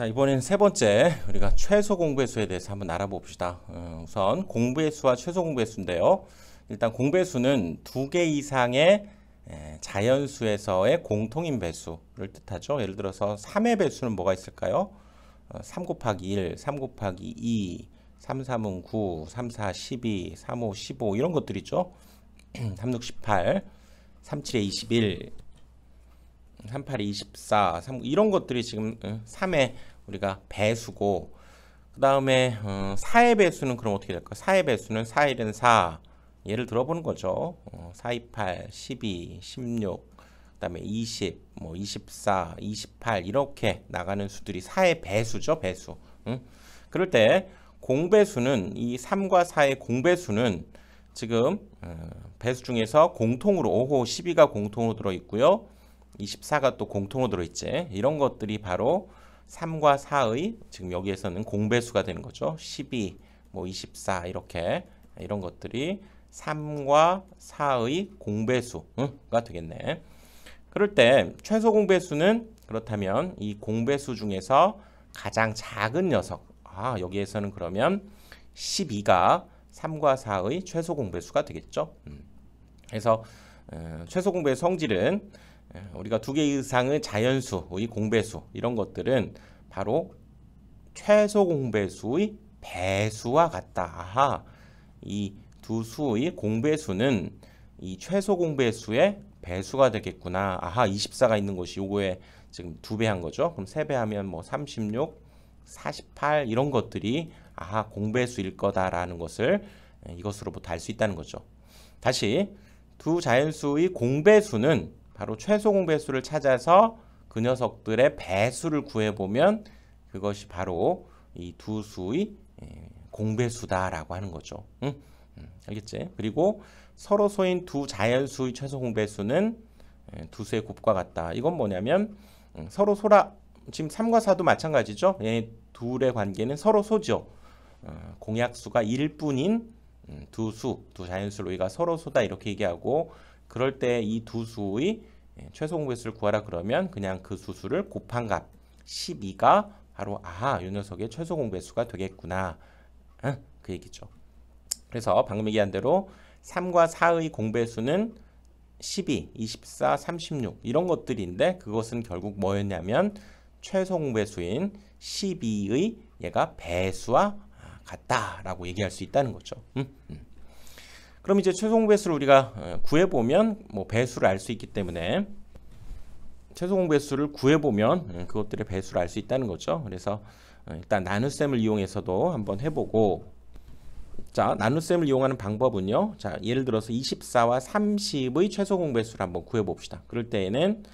자 이번엔 세 번째 우리가 최소 공부의 수에 대해서 한번 알아봅시다. 어, 우선 공부의 수와 최소 공부의 수인데요. 일단 공부의 수는 두 개 이상의 자연수에서의 공통인 배수를 뜻하죠. 예를 들어서 3의 배수는 뭐가 있을까요? 3 어, 곱하기 1, 3 곱하기 2, 3, 3은 9, 3, 4, 12, 3, 5, 15 이런 것들이죠. 3, 6, 18, 3, 7 21, 3 8 24, 3, 이런 것들이 지금 3의 어, 우리가 배수고 그 다음에 어, 4의 배수는 그럼 어떻게 될까요? 4의 배수는 4, 1은 4 예를 들어보는 거죠. 어, 4, 2, 8, 12, 16, 그 다음에 20, 뭐 24, 28 이렇게 나가는 수들이 4의 배수죠. 배수. 응? 그럴 때 공배수는 이 3과 4의 공배수는 지금 어, 배수 중에서 공통으로 5호 12가 공통으로 들어있고요. 24가 또 공통으로 들어있지. 이런 것들이 바로 3과 4의 지금 여기에서는 공배수가 되는 거죠. 12, 뭐24 이렇게 이런 것들이 3과 4의 공배수가 되겠네. 그럴 때 최소 공배수는 그렇다면 이 공배수 중에서 가장 작은 녀석 아 여기에서는 그러면 12가 3과 4의 최소 공배수가 되겠죠. 음. 그래서 어, 최소 공배의 성질은 예, 우리가 두 개 이상의 자연수, 의 공배수 이런 것들은 바로 최소 공배수의 배수와 같다. 아하, 이 두 수의 공배수는 이 최소 공배수의 배수가 되겠구나. 아하, 24가 있는 것이 요거에 지금 두 배한 거죠. 그럼 세 배 하면 뭐 36, 48 이런 것들이 아하 공배수일 거다라는 것을 예, 이것으로부터 알 수 있다는 거죠. 다시 두 자연수의 공배수는 바로 최소 공배수를 찾아서 그 녀석들의 배수를 구해보면 그것이 바로 이 두 수의 예, 공배수다라고 하는 거죠. 응? 음, 알겠지? 그리고 서로 소인 두 자연수의 최소 공배수는 예, 두 수의 곱과 같다. 이건 뭐냐면 음, 서로 소라 지금 3과 4도 마찬가지죠. 얘 둘의 관계는 서로 소죠. 어, 공약수가 1뿐인 음, 두 수, 두 자연수로 얘가 서로 소다 이렇게 얘기하고 그럴 때 이 두 수의 예, 최소 공배수를 구하라 그러면 그냥 그 수수를 곱한 값 12가 바로 아하 이 녀석의 최소 공배수가 되겠구나 그 얘기죠. 그래서 방금 얘기한 대로 3과 4의 공배수는 12, 24, 36 이런 것들인데 그것은 결국 뭐였냐면 최소 공배수인 12의 얘가 배수와 같다라고 얘기할 수 있다는 거죠. 음, 음. 그럼 이제 최소공 배수를 우리가 어, 구해보면 뭐 배수를 알 수 있기 때문에 최소공 배수를 구해보면 음, 그것들의 배수를 알 수 있다는 거죠. 그래서 어, 일단 나눗셈을 이용해서도 한번 해보고 자 나눗셈을 이용하는 방법은요. 자 예를 들어서 24와 30의 최소공 배수를 한번 구해봅시다. 그럴 때에는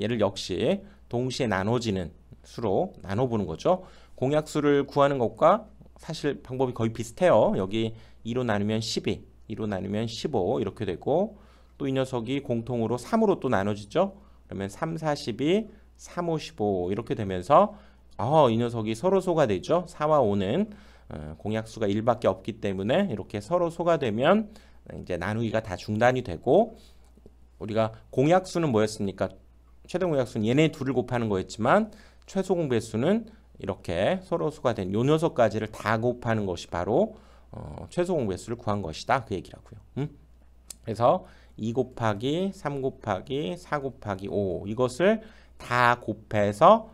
얘를 역시 동시에 나눠지는 수로 나눠보는 거죠. 공약수를 구하는 것과 사실 방법이 거의 비슷해요. 여기 2로 나누면 12, 2로 나누면 15 이렇게 되고 또 이 녀석이 공통으로 3으로 또 나눠지죠. 그러면 3, 4, 12, 3, 5, 15 이렇게 되면서 어, 이 녀석이 서로 소가 되죠. 4와 5는 어, 공약수가 1밖에 없기 때문에 이렇게 서로 소가 되면 이제 나누기가 다 중단이 되고 우리가 공약수는 뭐였습니까? 최대 공약수는 얘네 둘을 곱하는 거였지만 최소 공배수는 이렇게 서로 소가 된 요 녀석까지를 다 곱하는 것이 바로 어, 최소 공배수를 구한 것이다. 그 얘기라고요. 음? 그래서 2 곱하기 3 곱하기 4 곱하기 5 이것을 다 곱해서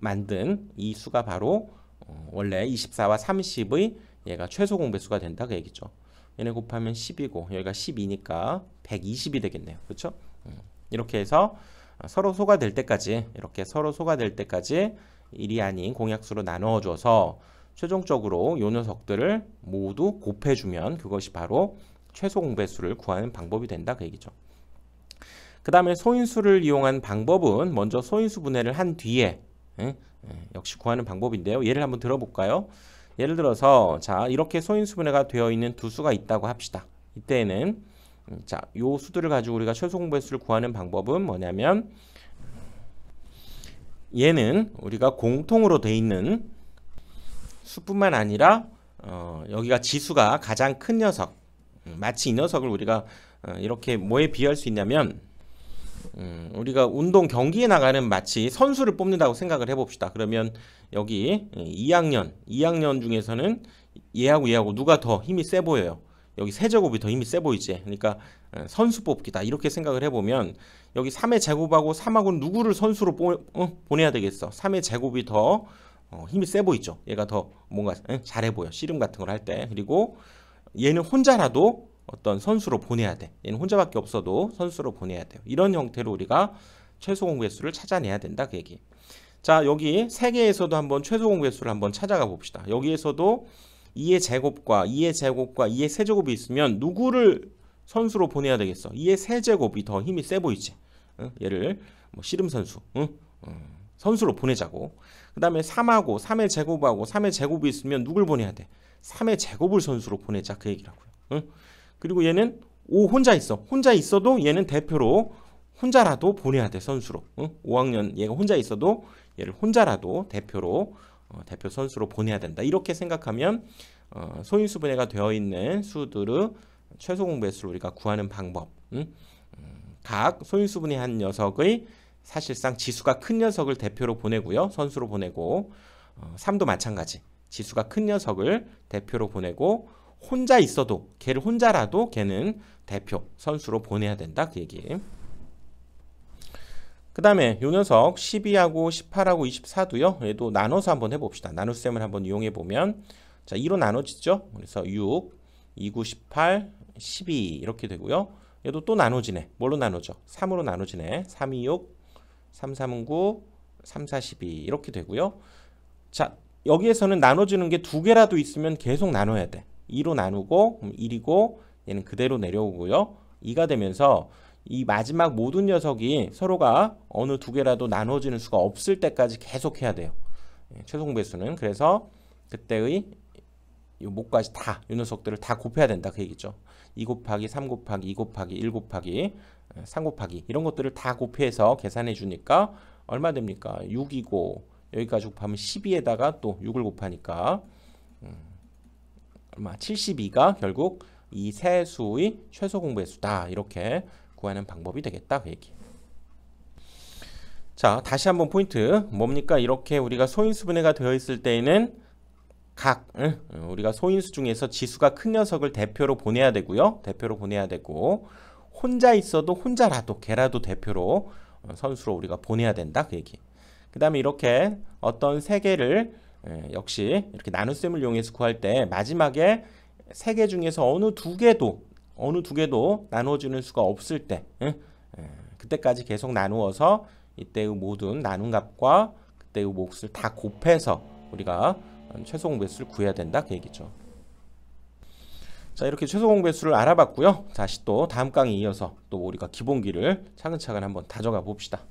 만든 이 수가 바로 어, 원래 24와 30의 얘가 최소 공배수가 된다 그 얘기죠. 얘네 곱하면 10이고 여기가 12니까 120이 되겠네요. 그렇죠? 음. 이렇게 해서 어, 서로 소가 될 때까지 이렇게 서로 소가 될 때까지 일이 아닌 공약수로 나누어줘서 최종적으로 요 녀석들을 모두 곱해주면 그것이 바로 최소 공배수를 구하는 방법이 된다 그 얘기죠. 그 다음에 소인수를 이용한 방법은 먼저 소인수 분해를 한 뒤에 예, 역시 구하는 방법인데요. 예를 한번 들어볼까요? 예를 들어서 자 이렇게 소인수 분해가 되어 있는 두 수가 있다고 합시다. 이때에는 음, 자, 요 수들을 가지고 우리가 최소 공배수를 구하는 방법은 뭐냐면 얘는 우리가 공통으로 돼 있는 수뿐만 아니라 어, 여기가 지수가 가장 큰 녀석 음, 마치 이 녀석을 우리가 어, 이렇게 뭐에 비할 유수 있냐면 음, 우리가 운동 경기에 나가는 마치 선수를 뽑는다고 생각을 해봅시다. 그러면 여기 2학년, 예, 2학년 중에서는 얘하고 얘하고 누가 더 힘이 세 보여요. 여기 세제곱이 더 힘이 세 보이지. 그러니까 어, 선수 뽑기다 이렇게 생각을 해보면 여기 3의 제곱하고 3하고는 누구를 선수로 보, 어? 보내야 되겠어. 3의 제곱이 더 어, 힘이 세 보이죠. 얘가 더 뭔가 응? 잘해 보여. 씨름 같은 걸 할 때. 그리고 얘는 혼자라도 어떤 선수로 보내야 돼. 얘는 혼자밖에 없어도 선수로 보내야 돼요. 이런 형태로 우리가 최소 공개수를 찾아내야 된다 그 얘기. 자 여기 세개에서도 한번 최소 공개수를 한번 찾아가 봅시다. 여기에서도 2의 제곱과 2의 제곱과 2의 세제곱이 있으면 누구를 선수로 보내야 되겠어? 2의 세제곱이 더 힘이 세 보이지. 응? 얘를 뭐 씨름 선수, 응? 응. 어, 선수로 보내자고. 그 다음에 3하고 3의 제곱하고 3의 제곱이 있으면 누굴 보내야 돼? 3의 제곱을 선수로 보내자 그 얘기라고요. 응? 그리고 얘는 5 혼자 있어. 혼자 있어도 얘는 대표로 혼자라도 보내야 돼 선수로. 응? 5학년 얘가 혼자 있어도 얘를 혼자라도 대표로 어, 대표 선수로 보내야 된다. 이렇게 생각하면 어, 소인수 분해가 되어 있는 수들을 최소 공배수를 우리가 구하는 방법. 응? 음, 각 소인수 분해한 녀석의 사실상 지수가 큰 녀석을 대표로 보내고요. 선수로 보내고 어, 3도 마찬가지. 지수가 큰 녀석을 대표로 보내고 혼자 있어도 걔를 혼자라도 걔는 대표 선수로 보내야 된다 그 얘기. 그 다음에 요 녀석 12하고 18하고 24도요. 얘도 나눠서 한번 해봅시다. 나눗셈을 한번 이용해보면 자 2로 나눠지죠. 그래서 6, 2구 18, 12 이렇게 되고요. 얘도 또 나눠지네. 뭘로 나누죠? 3으로 나눠지네. 3, 2, 6, 3, 3 9, 3, 4, 2 이렇게 되고요. 자, 여기에서는 나눠지는 게 두 개라도 있으면 계속 나눠야 돼. 2로 나누고 1이고 얘는 그대로 내려오고요. 2가 되면서 이 마지막 모든 녀석이 서로가 어느 두 개라도 나눠지는 수가 없을 때까지 계속 해야 돼요. 예, 최소공배수는 그래서 그때의 이 목까지 다 이 녀석들을 다 곱해야 된다 그 얘기죠. 2 곱하기 3 곱하기 2 곱하기 1 곱하기 3 예, 곱하기 이런 것들을 다 곱해서 계산해 주니까 얼마 됩니까? 6이고 여기까지 곱하면 12에다가 또 6을 곱하니까 음, 얼마? 72가 결국 이 세수의 최소 공부의 수다 이렇게 구하는 방법이 되겠다 그 얘기 자 다시 한번 포인트 뭡니까 이렇게 우리가 소인수분해가 되어 있을 때에는 각 우리가 소인수 중에서 지수가 큰 녀석을 대표로 보내야 되고요. 대표로 보내야 되고 혼자 있어도 혼자라도 걔라도 대표로 어, 선수로 우리가 보내야 된다 그 얘기. 그 다음에 이렇게 어떤 세 개를 예, 역시 이렇게 나눗셈을 이용해서 구할 때 마지막에 세 개 중에서 어느 두 개도 어느 두 개도 나눠주는 수가 없을 때 예, 그때까지 계속 나누어서 이때의 모든 나눈 값과 그때의 몫을 다 곱해서 우리가 최소 공배수를 구해야 된다 그 얘기죠. 자 이렇게 최소 공배수를 알아봤고요. 다시 또 다음 강에 이어서 또 우리가 기본기를 차근차근 한번 다져가 봅시다.